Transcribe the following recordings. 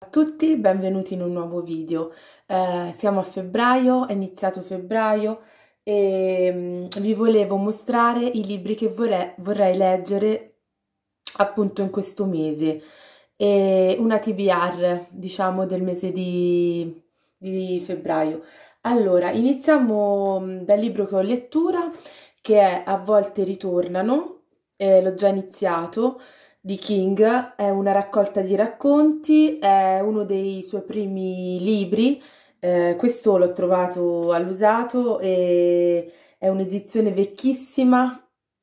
a tutti, benvenuti in un nuovo video. Eh, siamo a febbraio, è iniziato febbraio e mm, vi volevo mostrare i libri che vorrei, vorrei leggere appunto in questo mese. E una TBR, diciamo, del mese di, di febbraio. Allora, iniziamo mm, dal libro che ho lettura, che è A volte ritornano, eh, l'ho già iniziato, di King, è una raccolta di racconti, è uno dei suoi primi libri, eh, questo l'ho trovato all'usato e è un'edizione vecchissima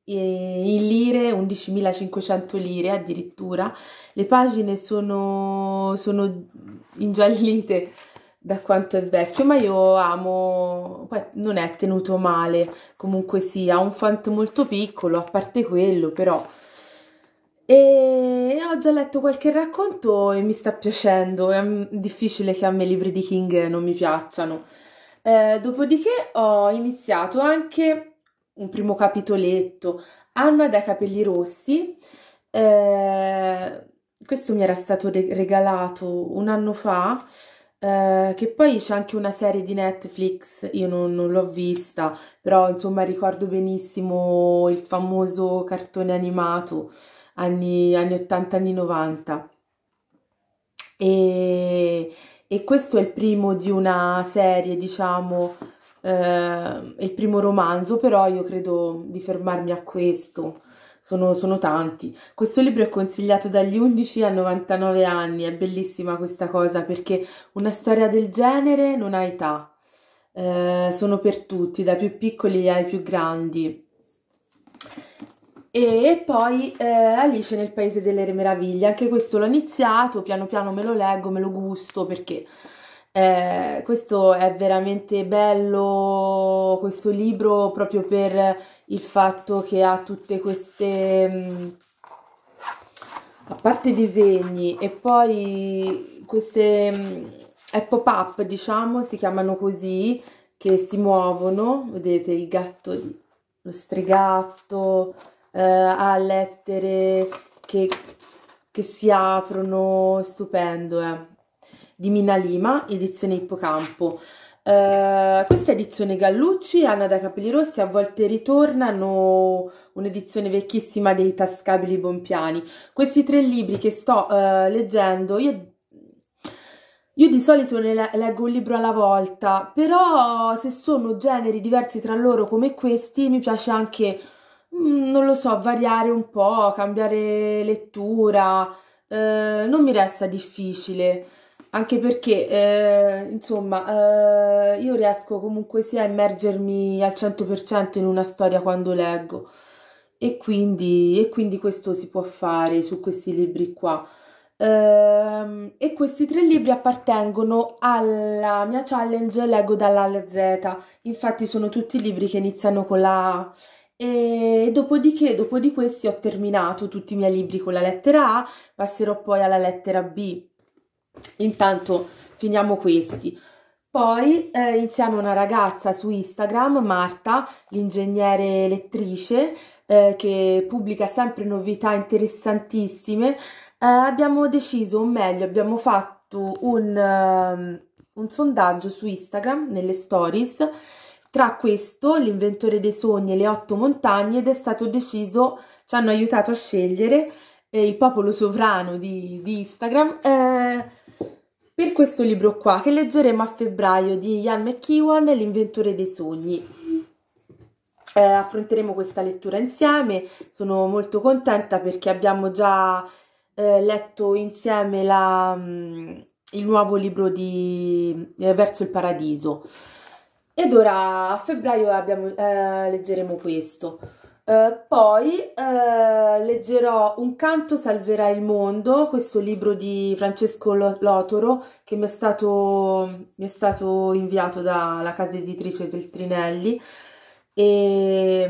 in lire, 11.500 lire addirittura. Le pagine sono, sono ingiallite da quanto è vecchio, ma io amo, poi non è tenuto male, comunque sì, ha un font molto piccolo, a parte quello, però e ho già letto qualche racconto e mi sta piacendo, è mm, difficile che a me i libri di King non mi piacciano. Eh, dopodiché ho iniziato anche un primo capitoletto, Anna dai capelli rossi, eh, questo mi era stato regalato un anno fa, eh, che poi c'è anche una serie di Netflix, io non, non l'ho vista, però insomma ricordo benissimo il famoso cartone animato anni, anni 80, anni 90. E, e, questo è il primo di una serie, diciamo, eh, il primo romanzo, però io credo di fermarmi a questo. Sono, sono, tanti. Questo libro è consigliato dagli 11 a 99 anni, è bellissima questa cosa perché una storia del genere non ha età, eh, sono per tutti, dai più piccoli ai più grandi. E poi eh, Alice nel Paese delle Meraviglie, anche questo l'ho iniziato, piano piano me lo leggo, me lo gusto perché eh, questo è veramente bello, questo libro proprio per il fatto che ha tutte queste, mh, mm, a parte i disegni e poi queste, mh, mm, è pop-up diciamo, si chiamano così, che si muovono, vedete il gatto, lo stregatto eh, a lettere che, che, si aprono, stupendo, eh. di Mina Lima, edizione Ippocampo. Uh, questa è edizione Gallucci, Anna da Capelli Rossi, a volte ritornano un'edizione vecchissima dei Tascabili Bompiani. Questi tre libri che sto uh, leggendo, io, io, di solito ne leggo un libro alla volta, però se sono generi diversi tra loro come questi mi piace anche Mm, non lo so, variare un po', cambiare lettura, eh, non mi resta difficile, anche perché, eh, insomma, eh, io riesco comunque sia a immergermi al 100% in una storia quando leggo. E quindi, e quindi questo si può fare su questi libri qua. Ehm, e questi tre libri appartengono alla mia challenge Leggo dalla Z. Infatti sono tutti libri che iniziano con la A e dopodiché, dopo di questi, ho terminato tutti i miei libri con la lettera A, passerò poi alla lettera B. Intanto finiamo questi. Poi, eh, insieme a una ragazza su Instagram, Marta, l'ingegnere elettrice, eh, che pubblica sempre novità interessantissime, eh, abbiamo deciso, o meglio, abbiamo fatto un, um, un sondaggio su Instagram, nelle stories, tra questo, l'inventore dei sogni e le otto montagne ed è stato deciso, ci hanno aiutato a scegliere eh, il popolo sovrano di, di Instagram eh, per questo libro qua che leggeremo a febbraio di Ian McEwan, l'inventore dei sogni. Eh, affronteremo questa lettura insieme, sono molto contenta perché abbiamo già eh, letto insieme la, mm, il nuovo libro di eh, Verso il Paradiso. Ed ora a febbraio abbiamo, eh, leggeremo questo. Eh, poi eh, leggerò Un canto salverà il mondo, questo libro di Francesco Lotoro che mi è stato, mi è stato inviato dalla casa editrice Feltrinelli e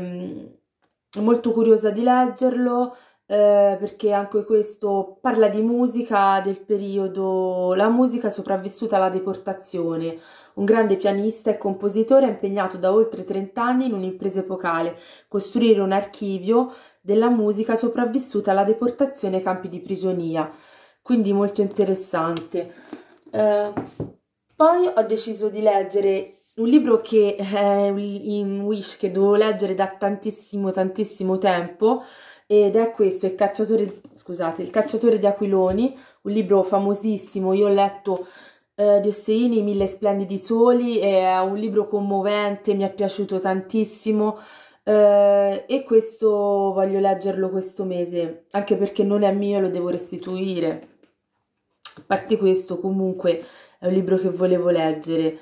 mm, molto curiosa di leggerlo eh, perché anche questo parla di musica del periodo La musica sopravvissuta alla deportazione, un grande pianista e compositore impegnato da oltre 30 anni in un'impresa epocale, costruire un archivio della musica sopravvissuta alla deportazione ai campi di prigionia, quindi molto interessante. Eh, poi ho deciso di leggere un libro che è eh, in Wish che devo leggere da tantissimo tantissimo tempo ed è questo, il cacciatore, scusate, il cacciatore di aquiloni, un libro famosissimo, io ho letto eh, di Osseini Mille splendidi soli, è un libro commovente, mi è piaciuto tantissimo eh, e questo voglio leggerlo questo mese, anche perché non è mio e lo devo restituire. A parte questo comunque è un libro che volevo leggere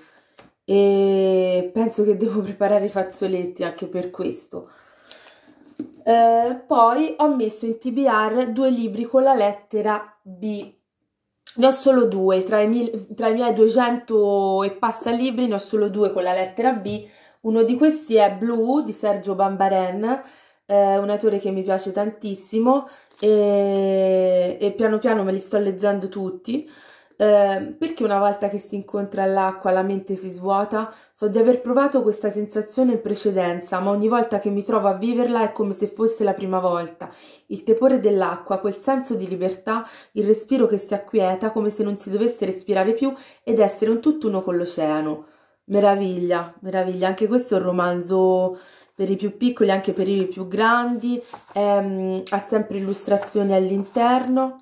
e penso che devo preparare i fazzoletti anche per questo. Eh, poi ho messo in TBR due libri con la lettera B. Ne ho solo due, tra i, miei, tra i miei 200 e passa libri ne ho solo due con la lettera B. Uno di questi è Blue di Sergio Bambaren, eh, un autore che mi piace tantissimo e, e piano piano me li sto leggendo tutti. Ehm, perché una volta che si incontra l'acqua la mente si svuota? So di aver provato questa sensazione in precedenza, ma ogni volta che mi trovo a viverla è come se fosse la prima volta. Il tepore dell'acqua, quel senso di libertà, il respiro che si acquieta come se non si dovesse respirare più ed essere un tutt'uno con l'oceano. Meraviglia, meraviglia, anche questo è un romanzo per i più piccoli, anche per i più grandi, ehm, ha sempre illustrazioni all'interno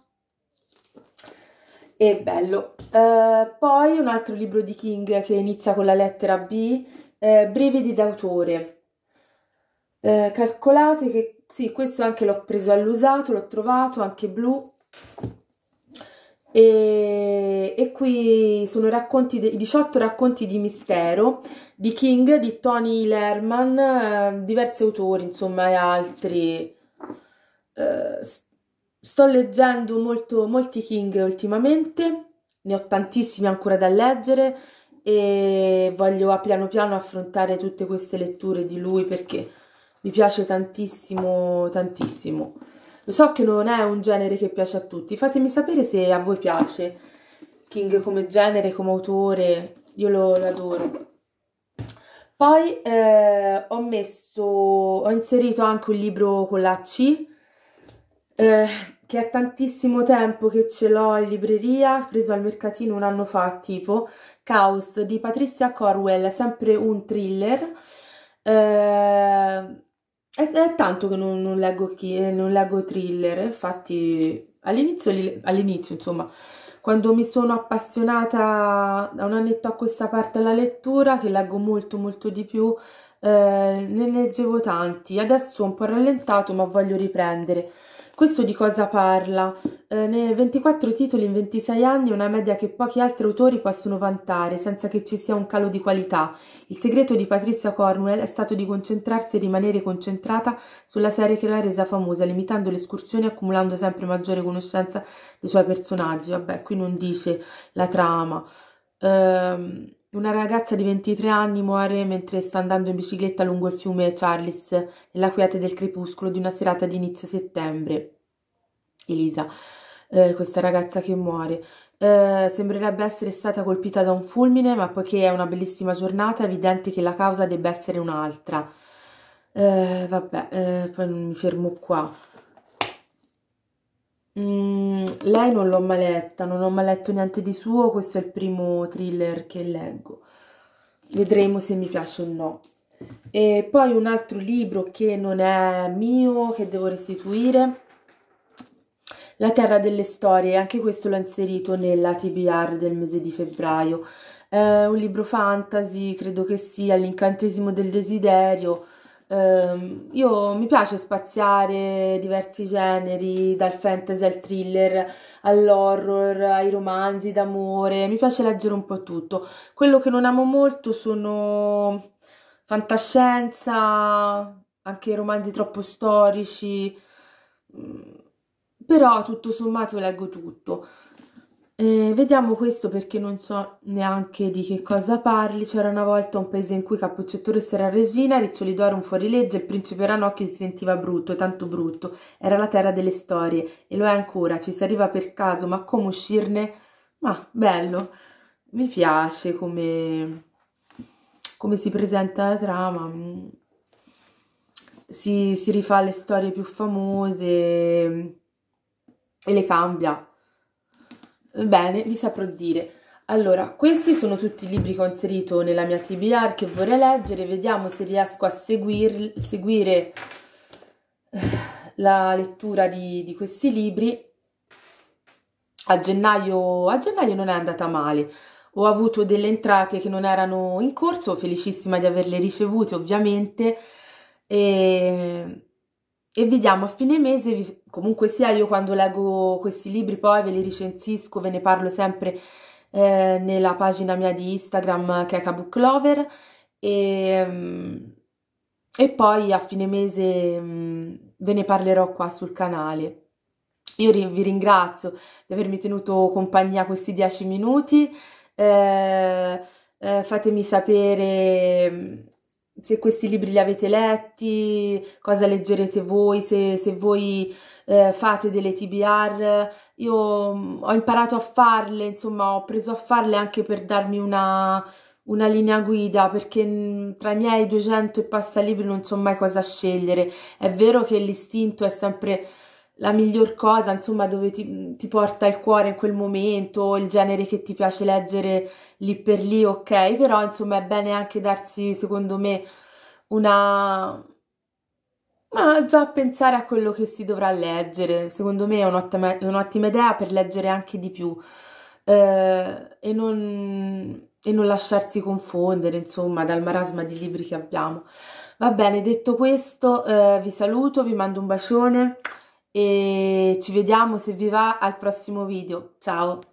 e bello. Uh, poi un altro libro di King che inizia con la lettera B, uh, Brividi d'autore. Uh, calcolate che sì, questo anche l'ho preso all'usato, l'ho trovato anche blu. E, e qui sono racconti de, 18 racconti di mistero di King, di Tony Lerman, diversi autori, insomma, e altri. Eh, Sto leggendo molto, molti King ultimamente, ne ho tantissimi ancora da leggere e voglio a piano piano affrontare tutte queste letture di lui perché mi piace tantissimo, tantissimo. Lo so che non è un genere che piace a tutti, fatemi sapere se a voi piace King come genere, come autore, io lo, lo adoro. Poi eh, ho messo, ho inserito anche un libro con la C eh, che è tantissimo tempo che ce l'ho in libreria, preso al mercatino un anno fa, tipo Chaos di Patricia Corwell, sempre un thriller. Eh, è, è, tanto che non, non, leggo chi, non, leggo, thriller, infatti all'inizio, all'inizio insomma, quando mi sono appassionata da un annetto a questa parte alla lettura, che leggo molto molto di più, eh, ne leggevo tanti, adesso ho un po' rallentato ma voglio riprendere. Questo di cosa parla? Eh, nei 24 titoli in 26 anni una media che pochi altri autori possono vantare senza che ci sia un calo di qualità. Il segreto di Patricia Cornwell è stato di concentrarsi e rimanere concentrata sulla serie che l'ha resa famosa, limitando le escursioni e accumulando sempre maggiore conoscenza dei suoi personaggi. Vabbè, qui non dice la trama. Ehm una ragazza di 23 anni muore mentre sta andando in bicicletta lungo il fiume Charles nella quiete del crepuscolo di una serata di inizio settembre. Elisa, eh, questa ragazza che muore, eh, sembrerebbe essere stata colpita da un fulmine, ma poiché è una bellissima giornata è evidente che la causa debba essere un'altra. Eh, vabbè, eh, poi mi fermo qua. Mm, lei non l'ho mai letta, non ho mai letto niente di suo, questo è il primo thriller che leggo. Vedremo se mi piace o no. E poi un altro libro che non è mio, che devo restituire, La terra delle storie, anche questo l'ho inserito nella TBR del mese di febbraio. È un libro fantasy, credo che sia, L'incantesimo del desiderio, eh, io mi piace spaziare diversi generi, dal fantasy al thriller, all'horror, ai romanzi d'amore, mi piace leggere un po' tutto. Quello che non amo molto sono fantascienza, anche romanzi troppo storici, mm, però tutto sommato leggo tutto. Eh, vediamo questo perché non so neanche di che cosa parli. C'era una volta un paese in cui Cappuccetto Rosso era regina, Riccioli d'Oro un fuorilegge, il principe Ranocchio si sentiva brutto, tanto brutto. Era la terra delle storie e lo è ancora, ci si arriva per caso, ma come uscirne? Ma bello, mi piace come, come si presenta la trama. Si, si rifà le storie più famose e le cambia Bene, vi saprò dire. Allora, questi sono tutti i libri che ho inserito nella mia TBR che vorrei leggere, vediamo se riesco a seguir, seguire la lettura di, di questi libri. A gennaio, a gennaio non è andata male, ho avuto delle entrate che non erano in corso, felicissima di averle ricevute ovviamente, e e vediamo a fine mese, comunque sia io quando leggo questi libri poi ve li recensisco, ve ne parlo sempre eh, nella pagina mia di Instagram che è Kabuklover e, mm, e poi a fine mese mh, mm, ve ne parlerò qua sul canale. Io ri vi ringrazio di avermi tenuto compagnia questi dieci minuti, eh, eh, fatemi sapere mm, se questi libri li avete letti, cosa leggerete voi, se, se voi eh, fate delle TBR. Io mm, ho imparato a farle, insomma, ho preso a farle anche per darmi una, una linea guida, perché mm, tra i miei 200 e passa libri non so mai cosa scegliere. È vero che l'istinto è sempre la miglior cosa, insomma, dove ti, ti, porta il cuore in quel momento, il genere che ti piace leggere lì per lì, ok, però insomma è bene anche darsi, secondo me, una... ma già pensare a quello che si dovrà leggere, secondo me è un'ottima, un'ottima idea per leggere anche di più eh, e, non, e non lasciarsi confondere, insomma, dal marasma di libri che abbiamo. Va bene, detto questo, eh, vi saluto, vi mando un bacione e ci vediamo se vi va al prossimo video. Ciao!